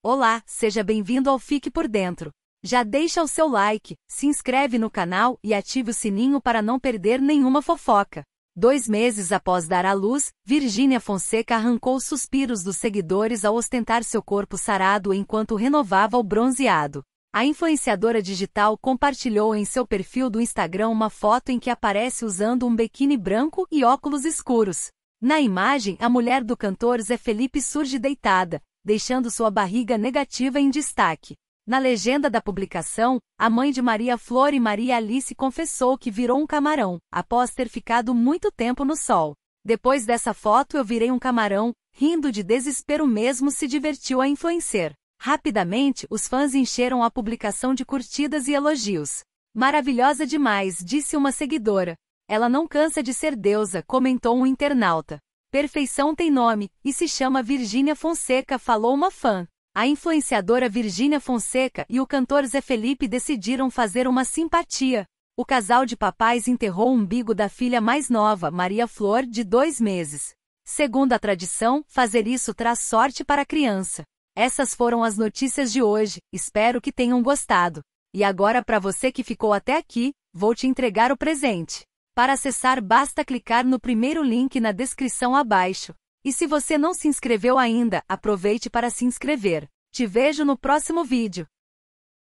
Olá, seja bem-vindo ao Fique por Dentro. Já deixa o seu like, se inscreve no canal e ative o sininho para não perder nenhuma fofoca. Dois meses após dar à luz, Virgínia Fonseca arrancou suspiros dos seguidores ao ostentar seu corpo sarado enquanto renovava o bronzeado. A influenciadora digital compartilhou em seu perfil do Instagram uma foto em que aparece usando um biquíni branco e óculos escuros. Na imagem, a mulher do cantor Zé Felipe surge deitada, deixando sua barriga negativa em destaque. Na legenda da publicação, a mãe de Maria Flor e Maria Alice confessou que virou um camarão, após ter ficado muito tempo no sol. Depois dessa foto eu virei um camarão, rindo de desespero mesmo se divertiu a influencer. Rapidamente, os fãs encheram a publicação de curtidas e elogios. Maravilhosa demais, disse uma seguidora. Ela não cansa de ser deusa, comentou um internauta. Perfeição tem nome, e se chama Virgínia Fonseca, falou uma fã. A influenciadora Virgínia Fonseca e o cantor Zé Felipe decidiram fazer uma simpatia. O casal de papais enterrou o umbigo da filha mais nova, Maria Flor, de dois meses. Segundo a tradição, fazer isso traz sorte para a criança. Essas foram as notícias de hoje, espero que tenham gostado. E agora, para você que ficou até aqui, vou te entregar o presente. Para acessar basta clicar no primeiro link na descrição abaixo. E se você não se inscreveu ainda, aproveite para se inscrever. Te vejo no próximo vídeo.